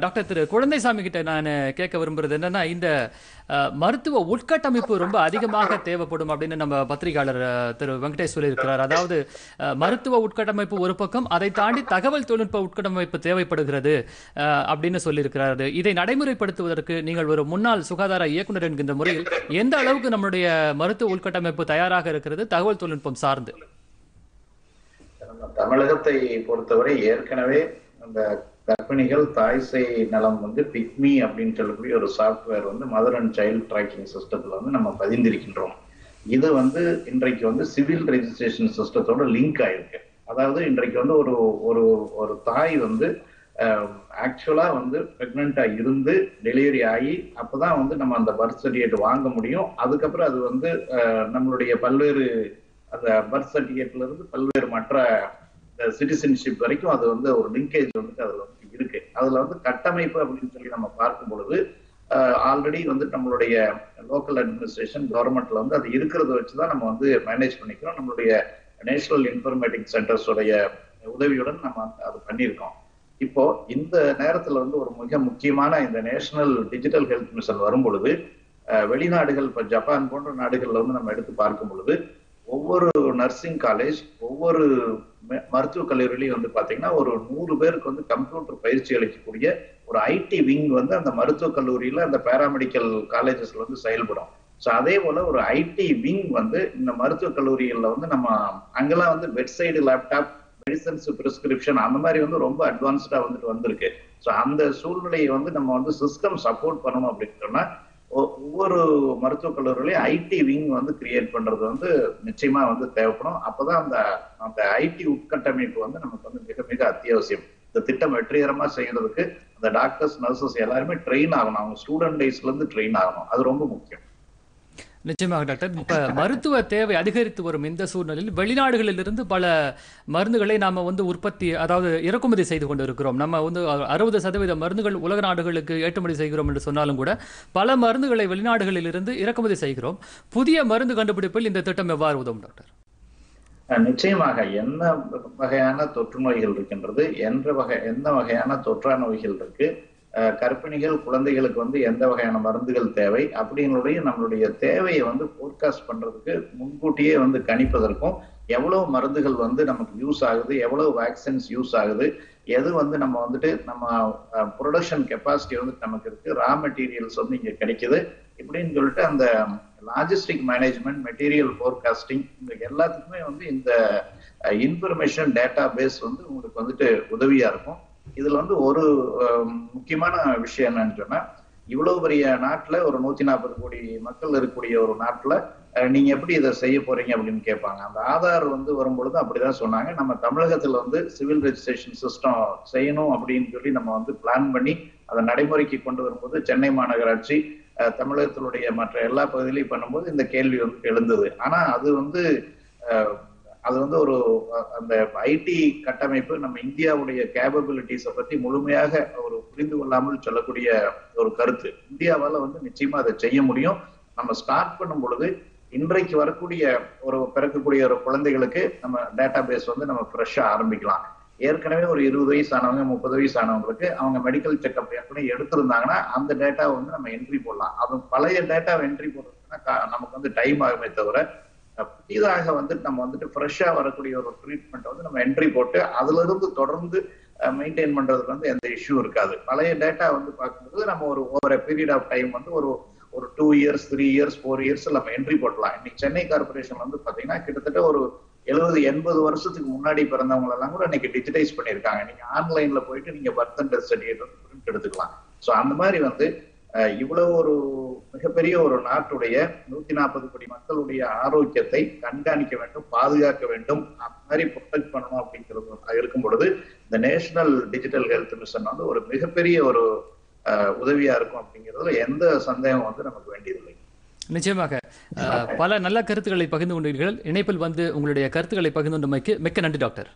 டாக்டர் திரு குழந்தைசாமி கிட்ட நான் கேட்க விரும்புறது என்னன்னா இந்த மருத்துவ உட்கட்டமைப்பு ரொம்ப அதிகமாக தேவைப்படும் அப்படின்னு நம்ம பத்திரிகையாளர் திரு வெங்கடேஷ் சொல்லியிருக்கிறார் அதாவது மருத்துவ உட்கட்டமைப்பு ஒரு பக்கம் அதை தாண்டி தகவல் தொழில்நுட்ப உட்கட்டமைப்பு தேவைப்படுகிறது அப்படின்னு சொல்லியிருக்கிறாரு இதை நடைமுறைப்படுத்துவதற்கு நீங்கள் ஒரு முன்னாள் சுகாதார இயக்குனர் என்கின்ற முறையில் எந்த அளவுக்கு நம்மளுடைய மருத்துவ உள்கட்டமைப்பு தயாராக இருக்கிறது தகவல் தொழில்நுட்பம் சார்ந்து தமிழகத்தை பொறுத்தவரை ஏற்கனவே அந்த கர்ப்பிணிகள் தாய் செய் நலம் வந்து பிக்மி அப்படின்னு சொல்லக்கூடிய ஒரு சாஃப்ட்வேர் வந்து மதர் அண்ட் சைல்டு ட்ராக்கிங் சிஸ்டத்தில் வந்து நம்ம பதிந்திருக்கின்றோம் இது வந்து இன்றைக்கு வந்து சிவில் ரெஜிஸ்ட்ரேஷன் சிஸ்டத்தோட லிங்க் ஆயிருக்கு அதாவது இன்றைக்கு வந்து ஒரு ஒரு ஒரு தாய் வந்து ஆக்சுவலாக வந்து பிரெக்னண்டா இருந்து டெலிவரி ஆகி அப்பதான் வந்து நம்ம அந்த பர்த் சர்டிஃபிகேட் வாங்க முடியும் அதுக்கப்புறம் அது வந்து நம்மளுடைய பல்வேறு அந்த பர்த் இருந்து பல்வேறு மற்ற சிட்டிசன்ஷிப் வரைக்கும் அது வந்து ஒரு லிங்கேஜ் வந்துட்டு அதில் வந்து இருக்கு அதுல வந்து கட்டமைப்பு அப்படின்னு சொல்லி நம்ம பார்க்கும் பொழுது ஆல்ரெடி வந்து நம்மளுடைய லோக்கல் அட்மினிஸ்ட்ரேஷன் கவர்மெண்ட்ல வந்து அது இருக்கிறத வச்சுதான் நம்ம வந்து மேனேஜ் பண்ணிக்கிறோம் நம்மளுடைய நேஷனல் இன்ஃபர்மேட்டிக் சென்டர்ஸோடைய உதவியுடன் நம்ம அது பண்ணியிருக்கோம் இப்போ இந்த நேரத்துல வந்து ஒரு மிக முக்கியமான இந்த நேஷனல் டிஜிட்டல் ஹெல்த் மிஷன் வரும் பொழுது வெளிநாடுகள் இப்போ ஜப்பான் போன்ற நாடுகள்ல வந்து நம்ம எடுத்து பார்க்கும் பொழுது ஒவ்வொரு நர்சிங் காலேஜ் ஒவ்வொரு மருத்துவக் கல்லூரியிலையும் வந்து பாத்தீங்கன்னா ஒரு நூறு பேருக்கு வந்து கம்ப்யூட்டர் பயிற்சி அளிக்கக்கூடிய ஒரு ஐடி விங் வந்து அந்த மருத்துவக் கல்லூரியில் அந்த பேராமெடிக்கல் காலேஜஸ்ல வந்து செயல்படும் ஸோ அதே போல ஒரு ஐடி விங் வந்து இந்த மருத்துவக் கல்லூரிகளில் வந்து நம்ம அங்கெல்லாம் வந்து வெப்சைடு லேப்டாப் மெடிசன்ஸ் பிரிஸ்கிரிப்ஷன் அந்த மாதிரி வந்து ரொம்ப அட்வான்ஸ்டா வந்துட்டு வந்திருக்கு ஸோ அந்த சூழ்நிலையை வந்து நம்ம வந்து சிஸ்டம் சப்போர்ட் பண்ணணும் அப்படின்னு சொன்னா ஒவ்வொரு மருத்துவக் கல்லூரிலையும் ஐடி விங் வந்து கிரியேட் பண்றது வந்து நிச்சயமா வந்து தேவைப்படும் அப்பதான் அந்த அந்த ஐடி உட்கட்டமைப்பு வந்து நமக்கு வந்து மிக மிக அத்தியாவசியம் இந்த திட்டம் வெற்றிகரமா செய்யறதுக்கு அந்த டாக்டர்ஸ் நர்சஸ் எல்லாருமே ட்ரெயின் ஆகணும் அவங்க ஸ்டூடெண்ட் டேஸ்ல இருந்து ட்ரெயின் ஆகணும் அது ரொம்ப முக்கியம் நிச்சயமாக டாக்டர் இப்போ மருத்துவ தேவை அதிகரித்து வரும் இந்த சூழ்நிலையில் வெளிநாடுகளிலிருந்து பல மருந்துகளை நாம் வந்து உற்பத்தி அதாவது இறக்குமதி செய்து கொண்டு இருக்கிறோம் நம்ம வந்து அறுபது சதவீத மருந்துகள் உலக நாடுகளுக்கு ஏற்றுமதி செய்கிறோம் என்று சொன்னாலும் கூட பல மருந்துகளை வெளிநாடுகளிலிருந்து இறக்குமதி செய்கிறோம் புதிய மருந்து கண்டுபிடிப்பில் இந்த திட்டம் எவ்வாறு உதவும் டாக்டர் நிச்சயமாக என்ன வகையான தொற்று நோய்கள் இருக்கின்றது என்ற வகை எந்த வகையான தொற்றா நோய்கள் இருக்கு கர்ப்பிணிகள் குழந்தைகளுக்கு வந்து எந்த வகையான மருந்துகள் தேவை அப்படிங்களுடைய நம்மளுடைய தேவையை வந்து ஃபோர்காஸ்ட் பண்ணுறதுக்கு முன்கூட்டியே வந்து கணிப்பதற்கும் எவ்வளவு மருந்துகள் வந்து நமக்கு யூஸ் ஆகுது எவ்வளவு வேக்சின்ஸ் யூஸ் ஆகுது எது வந்து நம்ம வந்துட்டு நம்ம ப்ரொடக்ஷன் கெப்பாசிட்டி வந்து நமக்கு இருக்குது ரா மெட்டீரியல்ஸ் வந்து இங்கே கிடைக்குது இப்படின்னு சொல்லிட்டு அந்த லாஜிஸ்டிக் மேனேஜ்மெண்ட் மெட்டீரியல் ஃபோர்காஸ்டிங் இந்த எல்லாத்துக்குமே வந்து இந்த இன்ஃபர்மேஷன் டேட்டா பேஸ் வந்து உங்களுக்கு வந்துட்டு உதவியாக இருக்கும் இதுல வந்து ஒரு முக்கியமான விஷயம் என்னன்னு சொன்னா இவ்வளவு பெரிய நாட்டுல ஒரு நூத்தி நாற்பது கோடி மக்கள் இருக்கக்கூடிய ஒரு நாட்டுல நீங்க எப்படி இதை செய்ய போறீங்க அப்படின்னு கேட்பாங்க அந்த ஆதார் வந்து வரும்பொழுது அப்படிதான் சொன்னாங்க நம்ம தமிழகத்துல வந்து சிவில் ரெஜிஸ்ட்ரேஷன் சிஸ்டம் செய்யணும் அப்படின்னு சொல்லி நம்ம வந்து பிளான் பண்ணி அதை நடைமுறைக்கு கொண்டு வரும்போது சென்னை மாநகராட்சி தமிழகத்தினுடைய மற்ற எல்லா பகுதியிலையும் பண்ணும்போது இந்த கேள்வி வந்து எழுந்தது ஆனா அது வந்து அது வந்து ஒரு அந்த ஐடி கட்டமைப்பு நம்ம இந்தியாவுடைய கேபபிலிட்டிஸை பற்றி முழுமையாக ஒரு புரிந்து கொள்ளாமல் சொல்லக்கூடிய ஒரு கருத்து இந்தியாவால் வந்து நிச்சயமா அதை செய்ய முடியும் நம்ம ஸ்டார்ட் பண்ணும் பொழுது இன்றைக்கு வரக்கூடிய ஒரு பிறக்கக்கூடிய ஒரு குழந்தைகளுக்கு நம்ம டேட்டா பேஸ் வந்து நம்ம ஃப்ரெஷ்ஷாக ஆரம்பிக்கலாம் ஏற்கனவே ஒரு இருபது வயசு ஆனவங்க முப்பது வயசு ஆனவங்களுக்கு அவங்க மெடிக்கல் செக்அப் ஏற்கனவே எடுத்திருந்தாங்கன்னா அந்த டேட்டாவை வந்து நம்ம என்ட்ரி போடலாம் அது பழைய டேட்டாவை என்ட்ரி போடுறதுன்னா நமக்கு வந்து டைம் ஆகுமே தவிர புதிதாக வந்துட்டு நம்ம வந்துட்டு ஃப்ரெஷ்ஷாக வரக்கூடிய ஒரு ட்ரீட்மெண்ட் வந்து நம்ம என்ட்ரி போட்டு அதிலிருந்து தொடர்ந்து மெயின்டைன் பண்ணுறதுக்கு வந்து எந்த இஷ்யூ இருக்காது பழைய டேட்டா வந்து பார்க்கும்போது நம்ம ஒரு ஓவர பீரியட் ஆஃப் டைம் வந்து ஒரு ஒரு two years three years four years நம்ம என்ட்ரி போடலாம் இன்னைக்கு சென்னை கார்பரேஷன் வந்து பார்த்தீங்கன்னா கிட்டத்தட்ட ஒரு எழுபது எண்பது வருஷத்துக்கு முன்னாடி பிறந்தவங்க எல்லாம் கூட இன்னைக்கு டிஜிட்டைஸ் பண்ணியிருக்காங்க நீங்க ஆன்லைன்ல போயிட்டு நீங்க birth and death certificate print எடுத்துக்கலாம் ஸோ அந்த மாதிரி வந்து இவ்வளவு ஒரு மிகப்பெரிய ஒரு நாட்டுடைய நூத்தி நாற்பது கோடி மக்களுடைய ஆரோக்கியத்தை கண்காணிக்க வேண்டும் பாதுகாக்க வேண்டும் அந்த மாதிரி ப்ரொடெக்ட் பண்ணணும் அப்படிங்கிறது இருக்கும் பொழுது இந்த நேஷனல் டிஜிட்டல் ஹெல்த் மிஷன் வந்து ஒரு மிகப்பெரிய ஒரு உதவியா இருக்கும் அப்படிங்கிறதுல எந்த சந்தேகம் வந்து நமக்கு வேண்டியதில்லை நிச்சயமாக பல நல்ல கருத்துக்களை பகிர்ந்து கொண்டீர்கள் இணைப்பில் வந்து உங்களுடைய கருத்துக்களை பகிர்ந்து கொண்டமைக்கு மிக்க நன்றி டாக்டர்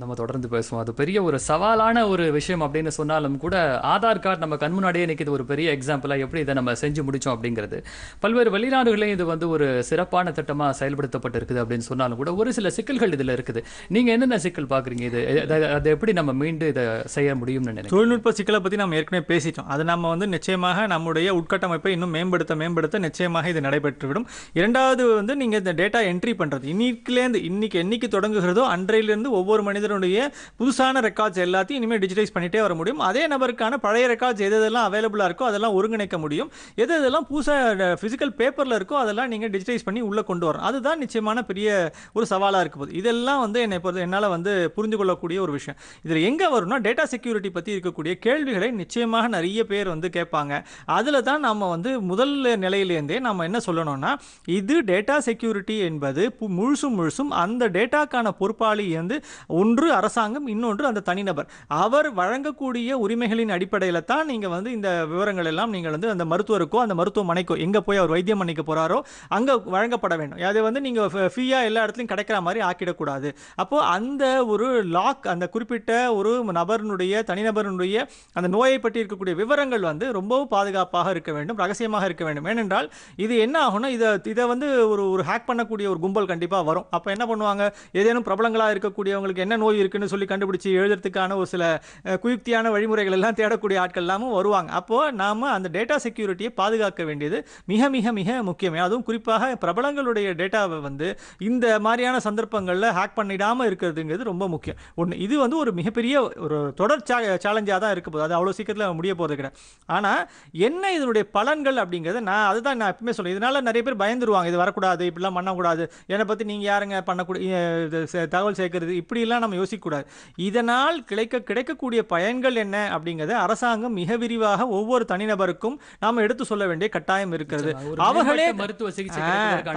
நம்ம தொடர்ந்து பேசுவோம் அது பெரிய ஒரு சவாலான ஒரு விஷயம் அப்படின்னு சொன்னாலும் கூட ஆதார் கார்டு நம்ம கண் முன்னாடியே நிற்கிது ஒரு பெரிய எக்ஸாம்பிளாக எப்படி இதை நம்ம செஞ்சு முடித்தோம் அப்படிங்கிறது பல்வேறு வெளிநாடுகளையும் இது வந்து ஒரு சிறப்பான திட்டமாக செயல்படுத்தப்பட்டிருக்குது அப்படின்னு சொன்னாலும் கூட ஒரு சில சிக்கல்கள் இதில் இருக்குது நீங்கள் என்னென்ன சிக்கல் பார்க்குறீங்க இது அதை எப்படி நம்ம மீண்டு இதை செய்ய முடியும்னு நினைக்கிறேன் தொழில்நுட்ப சிக்கலை பற்றி நம்ம ஏற்கனவே பேசிட்டோம் அது நம்ம வந்து நிச்சயமாக நம்முடைய உட்கட்டமைப்பை இன்னும் மேம்படுத்த மேம்படுத்த நிச்சயமாக இது நடைபெற்றுவிடும் இரண்டாவது வந்து நீங்கள் இந்த டேட்டா என்ட்ரி பண்ணுறது இன்னைக்குலேருந்து இன்னைக்கு என்னைக்கு தொடங்குகிறதோ அன்றையிலேருந்து ஒவ்வொரு மனித மனிதனுடைய புதுசான ரெக்கார்ட்ஸ் எல்லாத்தையும் இனிமேல் டிஜிட்டைஸ் பண்ணிகிட்டே வர முடியும் அதே நபருக்கான பழைய ரெக்கார்ட்ஸ் எது எதெல்லாம் அவைலபிளாக இருக்கோ அதெல்லாம் ஒருங்கிணைக்க முடியும் எது எதெல்லாம் புதுசாக ஃபிசிக்கல் பேப்பரில் இருக்கோ அதெல்லாம் நீங்கள் டிஜிட்டைஸ் பண்ணி உள்ளே கொண்டு வரணும் அதுதான் நிச்சயமான பெரிய ஒரு சவாலாக இருக்க போகுது இதெல்லாம் வந்து என்னை பொறுத்த என்னால் வந்து புரிந்து கொள்ளக்கூடிய ஒரு விஷயம் இதில் எங்கே வரும்னா டேட்டா செக்யூரிட்டி பற்றி இருக்கக்கூடிய கேள்விகளை நிச்சயமாக நிறைய பேர் வந்து கேட்பாங்க அதில் தான் நம்ம வந்து முதல் நிலையிலேருந்தே நம்ம என்ன சொல்லணும்னா இது டேட்டா செக்யூரிட்டி என்பது முழுசும் முழுசும் அந்த டேட்டாக்கான பொறுப்பாளி வந்து ஒன்று அரசாங்கம் இன்னொன்று அந்த தனிநபர் அவர் வழங்கக்கூடிய உரிமைகளின் அடிப்படையில் தான் நீங்கள் வந்து இந்த விவரங்கள் எல்லாம் நீங்கள் வந்து அந்த மருத்துவருக்கோ அந்த மருத்துவமனைக்கோ எங்கே போய் அவர் வைத்தியம் பண்ணிக்க போகிறாரோ அங்கே வழங்கப்பட வேண்டும் அதை வந்து நீங்கள் ஃப்ரீயாக எல்லா இடத்துலையும் கிடைக்கிற மாதிரி ஆக்கிடக்கூடாது அப்போது அந்த ஒரு லாக் அந்த குறிப்பிட்ட ஒரு நபருடைய தனிநபருடைய அந்த நோயை பற்றி இருக்கக்கூடிய விவரங்கள் வந்து ரொம்பவும் பாதுகாப்பாக இருக்க வேண்டும் ரகசியமாக இருக்க வேண்டும் ஏனென்றால் இது என்ன ஆகும்னா இதை இதை வந்து ஒரு ஒரு ஹேக் பண்ணக்கூடிய ஒரு கும்பல் கண்டிப்பாக வரும் அப்போ என்ன பண்ணுவாங்க ஏதேனும் பிரபலங்களாக இருக்கக்கூடியவங்களுக்கு என்ன என்ன நோய் இருக்குன்னு சொல்லி கண்டுபிடிச்சி எழுதுறதுக்கான ஒரு சில குயுக்தியான வழிமுறைகள் எல்லாம் தேடக்கூடிய ஆட்கள் எல்லாமும் வருவாங்க அப்போது நாம் அந்த டேட்டா செக்யூரிட்டியை பாதுகாக்க வேண்டியது மிக மிக மிக முக்கியமே அதுவும் குறிப்பாக பிரபலங்களுடைய டேட்டாவை வந்து இந்த மாதிரியான சந்தர்ப்பங்களில் ஹேக் பண்ணிடாமல் இருக்கிறதுங்கிறது ரொம்ப முக்கியம் ஒன்று இது வந்து ஒரு மிகப்பெரிய ஒரு தொடர் சேலஞ்சாக தான் இருக்க போது அது அவ்வளோ சீக்கிரத்தில் முடிய போகிறது கிடையாது ஆனால் என்ன இதனுடைய பலன்கள் அப்படிங்கிறத நான் அதுதான் நான் எப்பவுமே சொல்லுவேன் இதனால் நிறைய பேர் பயந்துருவாங்க இது வரக்கூடாது இப்படிலாம் பண்ணக்கூடாது என்னை பற்றி நீங்கள் யாருங்க பண்ணக்கூடிய தகவல் சேர்க்கறது இப்படிலாம் இதெல்லாம் நம்ம யோசிக்கக்கூடாது இதனால் கிடைக்க கிடைக்கக்கூடிய பயன்கள் என்ன அப்படிங்கிறத அரசாங்கம் மிக விரிவாக ஒவ்வொரு தனிநபருக்கும் நாம் எடுத்து சொல்ல வேண்டிய கட்டாயம் இருக்கிறது அவர்களே மருத்துவ சிகிச்சை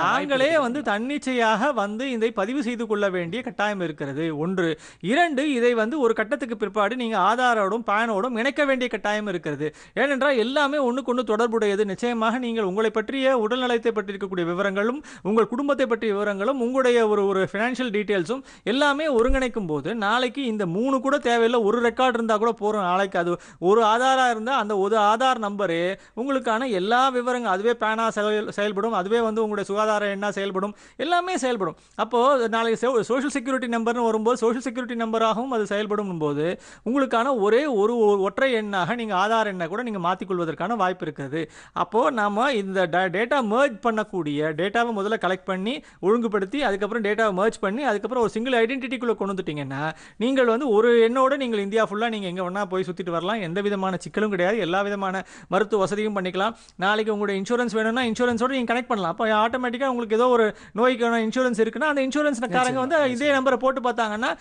தாங்களே வந்து தன்னிச்சையாக வந்து இதை பதிவு செய்து கொள்ள வேண்டிய கட்டாயம் இருக்கிறது ஒன்று இரண்டு இதை வந்து ஒரு கட்டத்துக்கு பிற்பாடு நீங்க ஆதாரோடும் பயனோடும் இணைக்க வேண்டிய கட்டாயம் இருக்கிறது ஏனென்றால் எல்லாமே ஒன்றுக்கு கொண்டு தொடர்புடையது நிச்சயமாக நீங்கள் உங்களை பற்றிய உடல்நலத்தை பற்றி இருக்கக்கூடிய விவரங்களும் உங்கள் குடும்பத்தை பற்றிய விவரங்களும் உங்களுடைய ஒரு ஒரு ஃபினான்ஷியல் டீட்டெயில்ஸும் எல்லாமே ஒருங்கிணைக்க கேட்கும்போது நாளைக்கு இந்த மூணு கூட தேவையில்லை ஒரு ரெக்கார்டு இருந்தால் கூட போகிறோம் நாளைக்கு அது ஒரு ஆதாராக இருந்தால் அந்த ஒரு ஆதார் நம்பரு உங்களுக்கான எல்லா விவரங்கள் அதுவே பேனா செயல் செயல்படும் அதுவே வந்து உங்களுடைய சுகாதார எண்ணா செயல்படும் எல்லாமே செயல்படும் அப்போது நாளைக்கு சோஷியல் செக்யூரிட்டி நம்பர்னு வரும்போது சோஷியல் செக்யூரிட்டி நம்பராகவும் அது செயல்படும் போது உங்களுக்கான ஒரே ஒரு ஒற்றை எண்ணாக நீங்கள் ஆதார் எண்ணை கூட நீங்கள் மாற்றிக்கொள்வதற்கான வாய்ப்பு இருக்கிறது அப்போது நாம இந்த டேட்டா மேர்ஜ் பண்ணக்கூடிய டேட்டாவை முதல்ல கலெக்ட் பண்ணி ஒழுங்குபடுத்தி அதுக்கப்புறம் டேட்டாவை மேர்ஜ் பண்ணி அதுக்கப்புறம் ஒரு சிங்கிள் ஐடென்டிட்டிக்குள்ளே கொண்டு வந்துட்டீங்கன்னா நீங்கள் வந்து ஒரு எண்ணோடு நீங்கள் இந்தியா ஃபுல்லாக நீங்கள் எங்கே வேணால் போய் சுற்றிட்டு வரலாம் எந்த விதமான சிக்கலும் கிடையாது எல்லா விதமான மருத்துவ வசதியும் பண்ணிக்கலாம் நாளைக்கு உங்களுடைய இன்சூரன்ஸ் வேணும்னா இன்சூரன்ஸோடு நீங்கள் கனெக்ட் பண்ணலாம் அப்போ ஆட்டோமேட்டிக்காக உங்களுக்கு ஏதோ ஒரு நோய்க்கான இன்சூரன்ஸ் இருக்குன்னா அந்த இன்சூரன்ஸ் காரங்க வந்து இதே நம்பரை போட்டு பார்த்தாங்கன்னா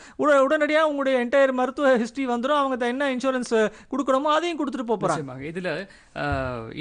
உடனடியாக உங்களுடைய என்டையர் மருத்துவ ஹிஸ்ட்ரி வந்துடும் அவங்க என்ன இன்சூரன்ஸ் கொடுக்கணுமோ அதையும் கொடுத்துட்டு போகிறாங்க இதில்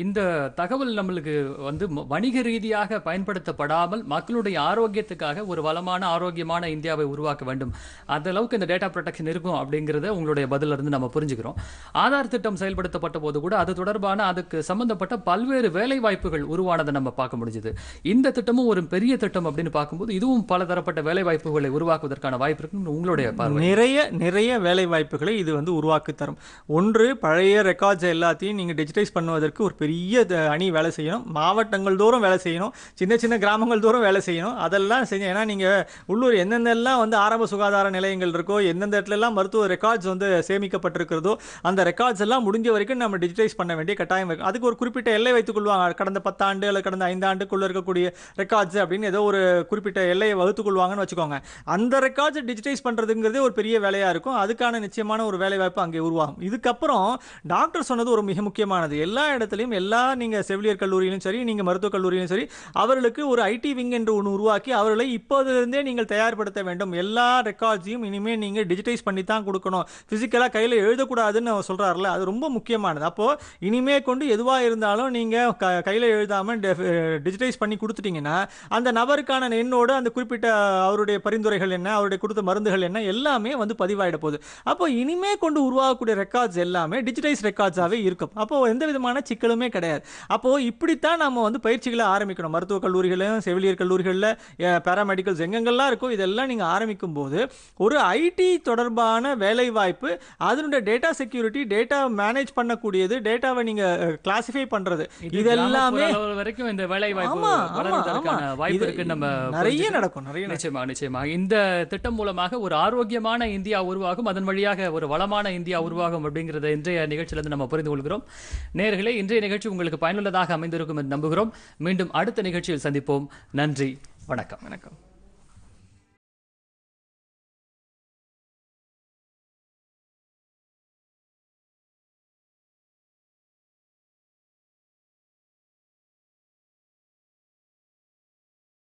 இந்த தகவல் நம்மளுக்கு வந்து வணிக ரீதியாக பயன்படுத்தப்படாமல் மக்களுடைய ஆரோக்கியத்துக்காக ஒரு வளமான ஆரோக்கியமான இந்தியாவை உருவாக்க வேண்டும் அளவுக்கு இந்த டேட்டா ப்ரொடெக்ஷன் இருக்கும் அப்படிங்கிறத உங்களுடைய பதிலிருந்து நம்ம புரிஞ்சுக்கிறோம் ஆதார் திட்டம் செயல்படுத்தப்பட்ட போது கூட அது தொடர்பான அதுக்கு சம்பந்தப்பட்ட பல்வேறு வேலை வாய்ப்புகள் உருவானதை நம்ம பார்க்க முடிஞ்சுது இந்த திட்டமும் ஒரு பெரிய திட்டம் அப்படின்னு பார்க்கும்போது இதுவும் பல தரப்பட்ட வேலை வாய்ப்புகளை உருவாக்குவதற்கான வாய்ப்பு இருக்குன்னு உங்களுடைய நிறைய நிறைய வேலை வாய்ப்புகளை இது வந்து உருவாக்கி தரும் ஒன்று பழைய ரெக்கார்ட்ஸ் எல்லாத்தையும் நீங்கள் டிஜிட்டைஸ் பண்ணுவதற்கு ஒரு பெரிய அணி வேலை செய்யணும் மாவட்டங்கள் தோறும் வேலை செய்யணும் சின்ன சின்ன கிராமங்கள் தோறும் வேலை செய்யணும் அதெல்லாம் செய்யணும் ஏன்னா நீங்கள் உள்ளூர் எந்தெந்தெல்லாம் வந்து ஆரம்ப சுகாதார நிலை நிலையங்கள் இருக்கோ எந்தெந்த இடத்துலலாம் மருத்துவ ரெக்கார்ட்ஸ் வந்து சேமிக்கப்பட்டிருக்கிறதோ அந்த ரெக்கார்ட்ஸ் எல்லாம் முடிஞ்ச வரைக்கும் நம்ம டிஜிட்டைஸ் பண்ண வேண்டிய கட்டாயம் இருக்குது அதுக்கு ஒரு குறிப்பிட்ட எல்லை வைத்துக் கொள்வாங்க கடந்த பத்தாண்டு அல்லது கடந்த ஐந்தாண்டுக்குள்ளே இருக்கக்கூடிய ரெக்கார்ட்ஸ் அப்படின்னு ஏதோ ஒரு குறிப்பிட்ட எல்லையை வகுத்துக் கொள்வாங்கன்னு வச்சுக்கோங்க அந்த ரெக்கார்ட்ஸ் டிஜிட்டைஸ் பண்ணுறதுங்கிறதே ஒரு பெரிய வேலையாக இருக்கும் அதுக்கான நிச்சயமான ஒரு வேலை வாய்ப்பு அங்கே உருவாகும் இதுக்கப்புறம் டாக்டர் சொன்னது ஒரு மிக முக்கியமானது எல்லா இடத்துலையும் எல்லா நீங்கள் செவிலியர் கல்லூரியிலும் சரி நீங்கள் மருத்துவக் கல்லூரியிலும் சரி அவர்களுக்கு ஒரு ஐடி விங் என்று ஒன்று உருவாக்கி அவர்களை இப்போதிலிருந்தே நீங்கள் தயார்படுத்த வேண்டும் எல்லா ரெக்கார்ட்ஸையும் எல்லாத்தையும் இனிமேல் நீங்கள் டிஜிட்டைஸ் பண்ணி தான் கொடுக்கணும் ஃபிசிக்கலாக கையில் எழுதக்கூடாதுன்னு அவர் அது ரொம்ப முக்கியமானது அப்போது இனிமே கொண்டு எதுவாக இருந்தாலும் நீங்கள் க கையில் எழுதாமல் டிஜிட்டைஸ் பண்ணி கொடுத்துட்டிங்கன்னா அந்த நபருக்கான எண்ணோடு அந்த குறிப்பிட்ட அவருடைய பரிந்துரைகள் என்ன அவருடைய கொடுத்த மருந்துகள் என்ன எல்லாமே வந்து பதிவாகிட போகுது அப்போ இனிமே கொண்டு உருவாகக்கூடிய ரெக்கார்ட்ஸ் எல்லாமே டிஜிட்டைஸ் ரெக்கார்ட்ஸாகவே இருக்கும் அப்போது எந்த விதமான சிக்கலுமே கிடையாது அப்போது இப்படித்தான் நம்ம வந்து பயிற்சிகளை ஆரம்பிக்கணும் மருத்துவக் கல்லூரிகளும் செவிலியர் கல்லூரிகளில் பேராமெடிக்கல்ஸ் எங்கெங்கெல்லாம் இருக்கோ இதெல்லாம் நீங்கள் ஆரம்பிக்கும் போது ஒரு ஐடி தொடர்பான வேலைவாய்ப்பு அதனுடைய டேட்டா செக்யூரிட்டி டேட்டா மேனேஜ் பண்ணக்கூடியது டேட்டாவை நீங்க கிளாசிஃபை பண்றது இதெல்லாமே வரைக்கும் இந்த வேலைவாய்ப்பு நம்ம நிறைய நடக்கும் நிறைய நிச்சயமாக நிச்சயமாக இந்த திட்டம் மூலமாக ஒரு ஆரோக்கியமான இந்தியா உருவாகும் அதன் வழியாக ஒரு வளமான இந்தியா உருவாகும் அப்படிங்கிறத இன்றைய நிகழ்ச்சியில நம்ம புரிந்து கொள்கிறோம் நேர்களே இன்றைய நிகழ்ச்சி உங்களுக்கு பயனுள்ளதாக அமைந்திருக்கும் என்று நம்புகிறோம் மீண்டும் அடுத்த நிகழ்ச்சியில் சந்திப்போம் நன்றி வணக்கம் வணக்கம்